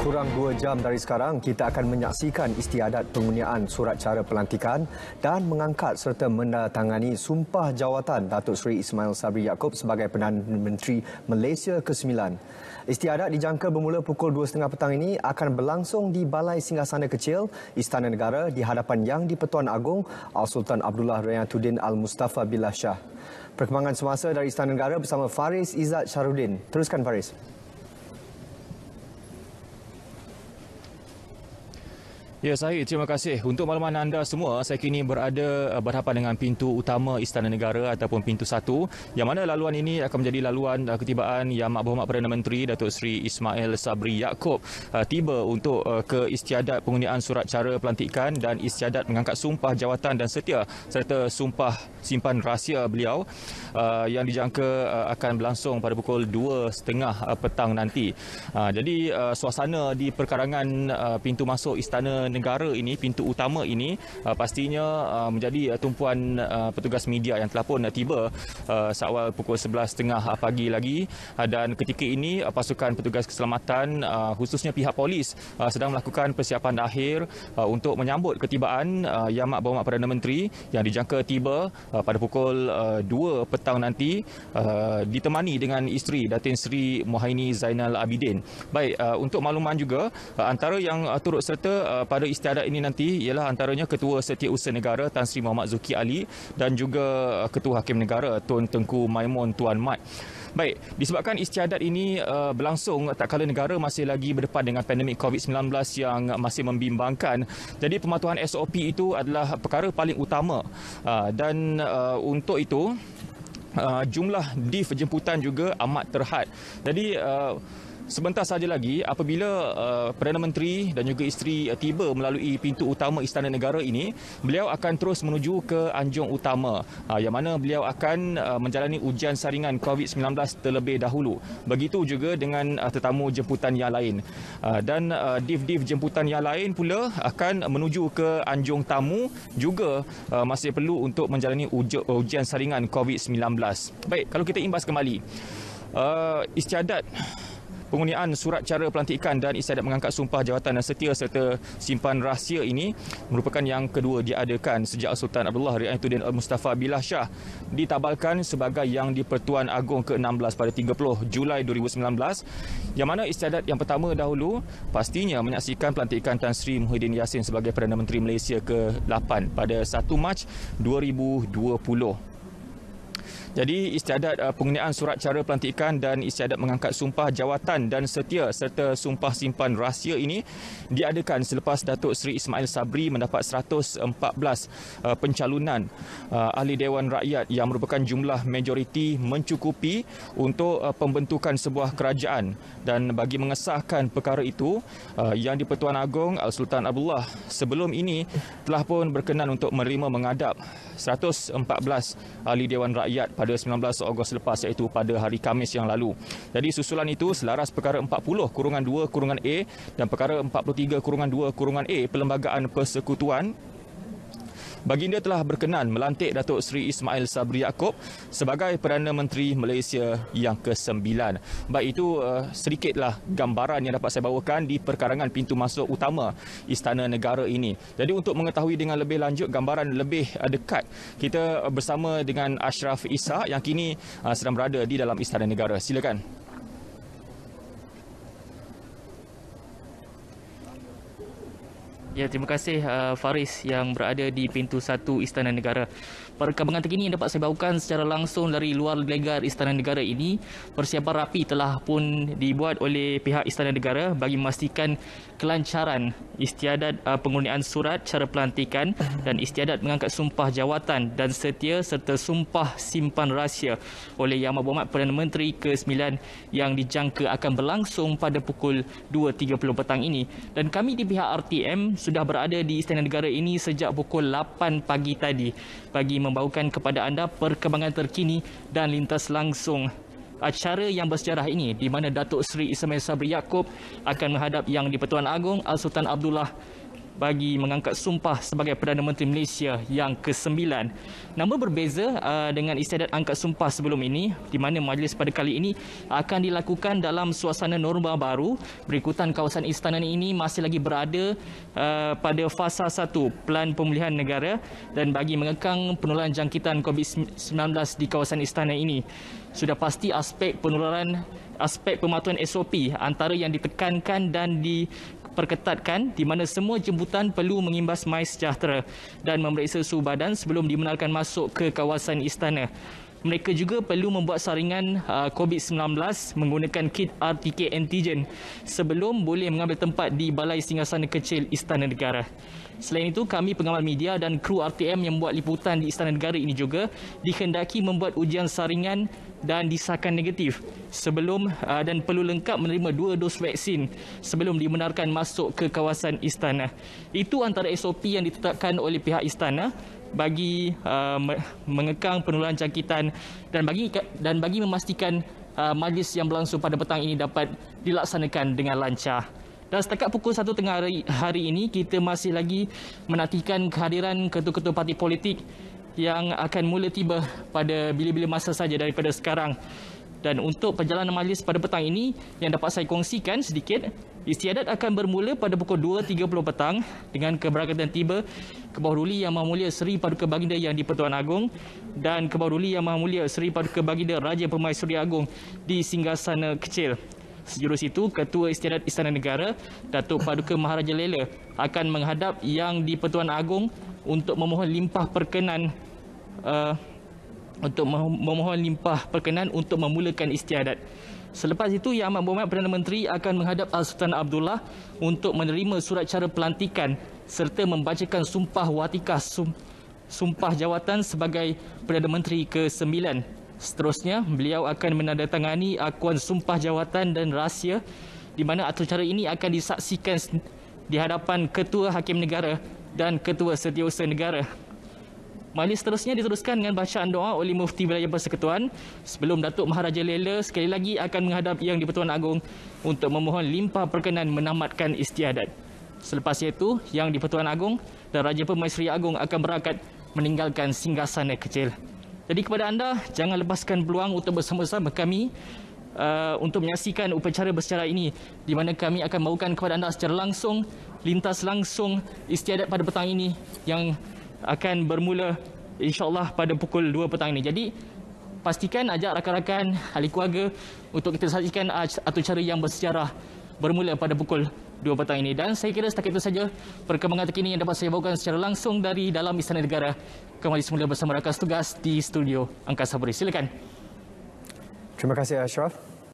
Kurang dua jam dari sekarang, kita akan menyaksikan istiadat pengundian surat cara pelantikan dan mengangkat serta menandatangani sumpah jawatan Datuk Seri Ismail Sabri Yaakob sebagai Perdana Menteri Malaysia ke-9. Istiadat dijangka bermula pukul 2.30 petang ini akan berlangsung di Balai Singasana Kecil Istana Negara di hadapan Yang di-Pertuan Agong Al-Sultan Abdullah Rayatuddin Al-Mustafa Billah Shah. Perkembangan semasa dari Istana Negara bersama Faris Izzat Syarudin. Teruskan Faris. Ya, Syahid, terima kasih. Untuk makluman anda semua, saya kini berada eh, berhadapan dengan pintu utama Istana Negara ataupun pintu satu yang mana laluan ini akan menjadi laluan eh, ketibaan yang Mak Berhormat Perdana Menteri Datuk Seri Ismail Sabri Yaakob eh, tiba untuk ke istiadat pengundian surat cara pelantikan dan istiadat mengangkat sumpah jawatan dan setia serta sumpah simpan rahsia beliau yang dijangka akan berlangsung pada pukul 2.30 petang nanti. Ah, jadi, suasana di perkarangan pintu masuk Istana negara ini, pintu utama ini uh, pastinya uh, menjadi uh, tumpuan uh, petugas media yang telah pun uh, tiba uh, seawal pukul 11.30 uh, pagi lagi uh, dan ketika ini uh, pasukan petugas keselamatan uh, khususnya pihak polis uh, sedang melakukan persiapan akhir uh, untuk menyambut ketibaan uh, Yang Mak Berhormat Perdana Menteri yang dijangka tiba uh, pada pukul uh, 2 petang nanti uh, ditemani dengan isteri Datin Sri Mohaini Zainal Abidin. Baik, uh, untuk makluman juga uh, antara yang uh, turut serta uh, pada antara istiadat ini nanti ialah antaranya Ketua Setiausaha Negara Tan Sri Muhammad Zuki Ali dan juga uh, Ketua Hakim Negara Tun Tengku Maimun Tuan Mat. Baik, disebabkan istiadat ini uh, berlangsung tak kala negara masih lagi berdepan dengan pandemik COVID-19 yang masih membimbangkan. Jadi pematuhan SOP itu adalah perkara paling utama. Uh, dan uh, untuk itu uh, jumlah div jemputan juga amat terhad. Jadi uh, sebentar saja lagi apabila uh, Perdana Menteri dan juga isteri uh, tiba melalui pintu utama Istana Negara ini, beliau akan terus menuju ke anjung utama uh, yang mana beliau akan uh, menjalani ujian saringan COVID-19 terlebih dahulu. Begitu juga dengan uh, tetamu jemputan yang lain. Uh, dan uh, div-div jemputan yang lain pula akan menuju ke anjung tamu juga uh, masih perlu untuk menjalani uj- ujian saringan COVID-19. Baik, kalau kita imbas kembali. Uh, istiadat Pengundian surat cara pelantikan dan istiadat mengangkat sumpah jawatan dan setia serta simpan rahsia ini merupakan yang kedua diadakan sejak Sultan Abdullah Riayatuddin Al-Mustafa Billah Shah ditabalkan sebagai yang di-Pertuan Agong ke-16 pada 30 Julai 2019 yang mana istiadat yang pertama dahulu pastinya menyaksikan pelantikan Tan Sri Muhyiddin Yassin sebagai Perdana Menteri Malaysia ke-8 pada 1 Mac 2020. Jadi istiadat uh, penggunaan surat cara pelantikan dan istiadat mengangkat sumpah jawatan dan setia serta sumpah simpan rahsia ini diadakan selepas Datuk Seri Ismail Sabri mendapat 114 uh, pencalonan uh, ahli Dewan Rakyat yang merupakan jumlah majoriti mencukupi untuk uh, pembentukan sebuah kerajaan dan bagi mengesahkan perkara itu uh, Yang di-Pertuan Agong Al-Sultan Abdullah sebelum ini telah pun berkenan untuk menerima mengadap 114 ahli Dewan Rakyat pada 19 Ogos lepas iaitu pada hari Kamis yang lalu. Jadi susulan itu selaras perkara 40 kurungan 2 kurungan A dan perkara 43 kurungan 2 kurungan A Perlembagaan Persekutuan Baginda telah berkenan melantik Datuk Seri Ismail Sabri Yaakob sebagai Perdana Menteri Malaysia yang ke-9. Baik itu uh, sedikitlah gambaran yang dapat saya bawakan di perkarangan pintu masuk utama Istana Negara ini. Jadi untuk mengetahui dengan lebih lanjut gambaran lebih uh, dekat, kita eh, bersama dengan Ashraf Isa yang kini uh, sedang berada di dalam Istana Negara. Silakan. Ya, terima kasih uh, Faris yang berada di pintu satu Istana Negara. Perkembangan terkini yang dapat saya bawakan secara langsung dari luar legar Istana Negara ini, persiapan rapi telah pun dibuat oleh pihak Istana Negara bagi memastikan kelancaran istiadat uh, pengurnian surat cara pelantikan dan istiadat mengangkat sumpah jawatan dan setia serta sumpah simpan rahsia oleh Yang Berhormat Perdana Menteri ke-9 yang dijangka akan berlangsung pada pukul 2.30 petang ini. Dan kami di pihak RTM sudah berada di Istana Negara ini sejak pukul 8 pagi tadi bagi membawakan kepada anda perkembangan terkini dan lintas langsung acara yang bersejarah ini di mana Datuk Seri Ismail Sabri Yaakob akan menghadap Yang di-Pertuan Agong Al-Sultan Abdullah bagi mengangkat sumpah sebagai Perdana Menteri Malaysia yang ke-9. Nama berbeza uh, dengan istiadat angkat sumpah sebelum ini di mana majlis pada kali ini akan dilakukan dalam suasana norma baru. Berikutan kawasan istana ini masih lagi berada uh, pada fasa 1 pelan pemulihan negara dan bagi mengekang penularan jangkitan COVID-19 di kawasan istana ini. Sudah pasti aspek penularan aspek pematuhan SOP antara yang ditekankan dan di perketatkan di mana semua jemputan perlu mengimbas MySejahtera dan memeriksa suhu badan sebelum dibenarkan masuk ke kawasan istana mereka juga perlu membuat saringan uh, COVID-19 menggunakan kit RTK antigen sebelum boleh mengambil tempat di Balai Singgasana Kecil Istana Negara. Selain itu, kami pengawal media dan kru RTM yang membuat liputan di Istana Negara ini juga dikehendaki membuat ujian saringan dan disahkan negatif sebelum uh, dan perlu lengkap menerima dua dos vaksin sebelum dibenarkan masuk ke kawasan istana. Itu antara SOP yang ditetapkan oleh pihak istana bagi uh, mengekang penularan jangkitan dan bagi dan bagi memastikan uh, majlis yang berlangsung pada petang ini dapat dilaksanakan dengan lancar. Dan setakat pukul 1 tengah hari, hari ini kita masih lagi menantikan kehadiran ketua-ketua parti politik yang akan mula tiba pada bila-bila masa saja daripada sekarang. Dan untuk perjalanan majlis pada petang ini yang dapat saya kongsikan sedikit Istiadat akan bermula pada pukul 2.30 petang dengan keberangkatan tiba Kebawah Ruli Yang Maha Mulia Seri Paduka Baginda Yang di-Pertuan Agong dan Kebawah Ruli Yang Maha Mulia Seri Paduka Baginda Raja Permaisuri Agong di Singgasana Kecil. Sejurus itu, Ketua Istiadat Istana Negara, Datuk Paduka Maharaja Lela akan menghadap Yang di-Pertuan Agong untuk memohon limpah perkenan uh, untuk memohon limpah perkenan untuk memulakan istiadat. Selepas itu, Yang Amat Berhormat Perdana Menteri akan menghadap Al-Sultan Abdullah untuk menerima surat cara pelantikan serta membacakan Sumpah Watikah Sumpah Jawatan sebagai Perdana Menteri ke-9. Seterusnya, beliau akan menandatangani akuan Sumpah Jawatan dan Rahsia di mana acara ini akan disaksikan di hadapan Ketua Hakim Negara dan Ketua Setiausaha Negara. Majlis seterusnya diteruskan dengan bacaan doa oleh Mufti Wilayah Persekutuan sebelum Datuk Maharaja Lela sekali lagi akan menghadap Yang di-Pertuan Agong untuk memohon limpah perkenan menamatkan istiadat. Selepas itu, Yang di-Pertuan Agong dan Raja Pemaisri Agong akan berangkat meninggalkan singgasana kecil. Jadi kepada anda, jangan lepaskan peluang untuk bersama-sama kami Uh, untuk menyaksikan upacara bersejarah ini di mana kami akan bawakan kepada anda secara langsung lintas langsung istiadat pada petang ini yang akan bermula insyaAllah pada pukul 2 petang ini. Jadi pastikan ajak rakan-rakan ahli keluarga untuk kita saksikan ah, atau cara yang bersejarah bermula pada pukul 2 petang ini. Dan saya kira setakat itu saja perkembangan terkini yang dapat saya bawakan secara langsung dari dalam Istana Negara. Kembali semula bersama rakan tugas di studio Angkasa Puri. Silakan. Terima kasih Ashraf.